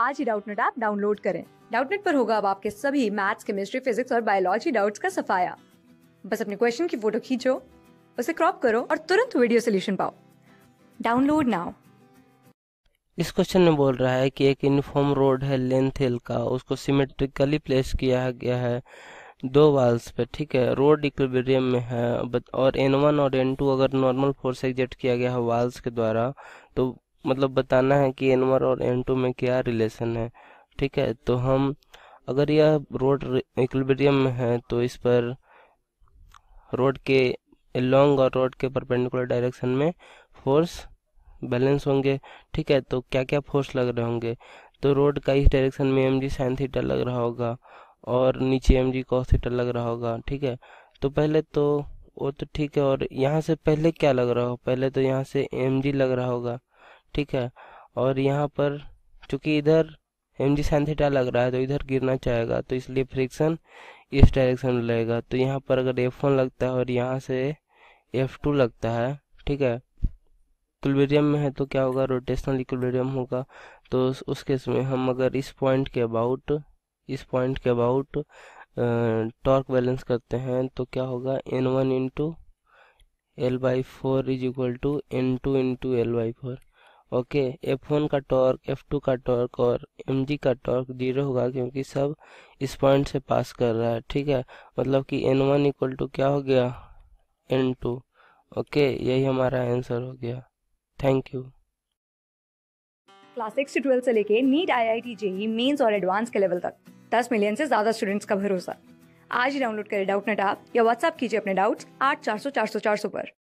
आज ही Doubtnut app download करें डाउटनेट पर होगा अब आपके सभी मैथ्स केमिस्ट्री फिजिक्स और बायोलॉजी डाउट्स का सफाया बस अपने क्वेश्चन की फोटो खींचो उसे क्रॉप करो और तुरंत वीडियो सोल्यूशन पाओ डाउनलोड नाउ इस क्वेश्चन में बोल रहा है कि एक यूनिफॉर्म रोड है लेंथ हिल का उसको सिमेट्रिकली प्लेस किया गया है दो वाल्स पे ठीक है रोड इक्विलिब्रियम में है और एन वन और एन टू अगर नॉर्मल फोर्स एग्जेक्ट किया गया है वाल्स के द्वारा तो मतलब बताना है कि एन वन और एन टू में क्या रिलेशन है ठीक है तो हम अगर यह रोड इक्विलिब्रियम में है तो इस पर रोड के लॉन्ग और रोड के परपेंडिकुलर डायरेक्शन में फोर्स बैलेंस होंगे ठीक है तो क्या क्या फोर्स लग रहे होंगे तो रोड का इस डायरेक्शन में एम जी साइन थीटा लग रहा होगा और नीचे एम जी कॉस थीटा लग रहा होगा ठीक है तो पहले तो वो तो ठीक है और यहाँ से पहले क्या लग रहा हो पहले तो यहाँ से एम जी लग रहा होगा ठीक है और यहाँ पर चूँकि इधर एम जी साइन लग रहा है तो इधर गिरना चाहेगा तो इसलिए फ्रिक्शन इस डायरेक्शन में लगेगा तो यहाँ पर अगर एफ वन लगता है और यहाँ से एफ टू लगता है ठीक है इक्विलिब्रियम में है तो क्या होगा रोटेशनल इक्विलिब्रियम होगा तो उस केस में हम अगर इस पॉइंट के अबाउट इस पॉइंट के अबाउट टॉर्क बैलेंस करते हैं तो क्या होगा N one into L by four is equal to N two into L by four okay F one का टॉर्क एफ टू का टॉर्क और एम जी का टॉर्क जीरो होगा क्योंकि सब इस पॉइंट से पास कर रहा है ठीक है मतलब कि एन वन इक्वल टू क्या हो गया एन टू ओके यही हमारा आंसर हो गया थैंक यू क्लास सिक्स से ट्वेल्थ से लेके NEET I I T JEE mains और एडवांस के लेवल तक दस मिलियन से ज्यादा स्टूडेंट्स का भरोसा आज ही डाउनलोड करें डाउट नेट आप या व्हाट्सअप कीजिए अपने डाउट्स आठ चार सौ चार सौ चार सौ पर